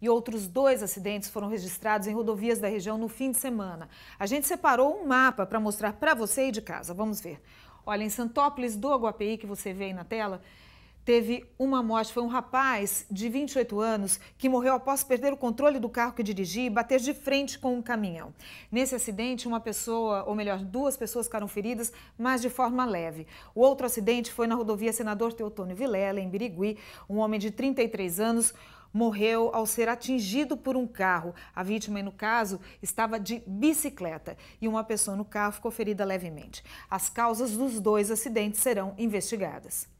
e outros dois acidentes foram registrados em rodovias da região no fim de semana. A gente separou um mapa para mostrar para você aí de casa. Vamos ver. Olha, em Santópolis do Aguapeí, que você vê aí na tela, teve uma morte. Foi um rapaz de 28 anos que morreu após perder o controle do carro que dirigia e bater de frente com um caminhão. Nesse acidente, uma pessoa, ou melhor, duas pessoas ficaram feridas, mas de forma leve. O outro acidente foi na rodovia Senador Teotônio Vilela, em Birigui. Um homem de 33 anos morreu ao ser atingido por um carro. A vítima, no caso, estava de bicicleta e uma pessoa no carro ficou ferida levemente. As causas dos dois acidentes serão investigadas.